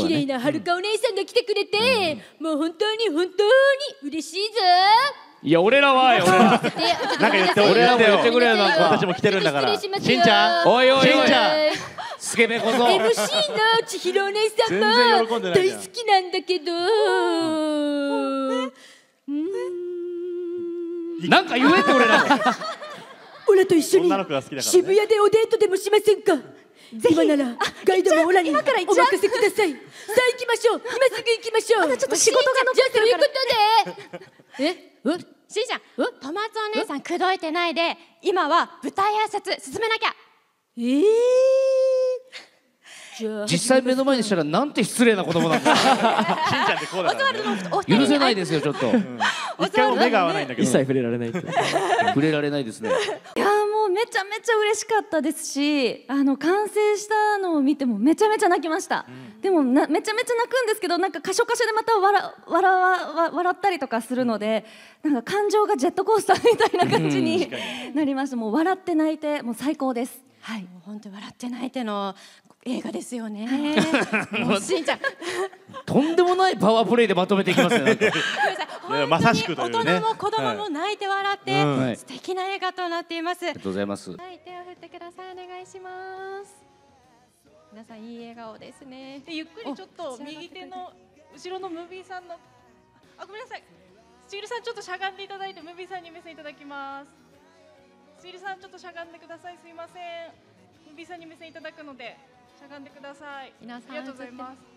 綺麗、ね、なはるかお姉さんが来てくれて、うん、もう本当に本当に嬉しいぞいや俺らは 俺らなんか言って 俺らも言ってくれよ私も来てるんだからしんちゃんおいおいおいしんちゃんスケベこそ MC の千尋お姉さんも大好きなんだけどなんか言えって俺ら 俺と一緒に渋谷でおデートでもしませんか今ならガイドのオラにお任せください さあ行きましょう今すぐ行きましょうまちょっと仕事が残ってるからということでえしんちゃんトマツお姉さん口説いてないで今は舞台挨拶進めなきゃええ実際目の前にしたらなんて失礼な子供なんだしんちゃんってこうだから、ね、許せないですよちょっと、うん、一回も目が合わないんだけど一切触れられない触れられないですねめちゃめちゃ嬉しかったですしあの完成したのを見てもめちゃめちゃ泣きました、うん、でもなめちゃめちゃ泣くんですけどなんかカショカショでまた笑笑わ笑ったりとかするのでなんか感情がジェットコースターみたいな感じに なりました、もう笑って泣いてもう最高です。はい、本当笑って泣いての映画ですよね。もうしんちゃん。とんでもないパワープレイでまとめていきますね。まさしく大人も子供も泣いて笑って、はい、素敵な映画となっています。ありがとうございます。はい、手を振ってください。お願いします。皆さんいい笑顔ですね。でゆっくりちょっと右手の後ろのムービーさんのあごめんなさい。スチールさんちょっとしゃがんでいただいてムービーさんに目線いただきます。スチールさんちょっとしゃがんでくださいすいませんムービーさんに目線いただくのでしゃがんでください皆さんありがとうございます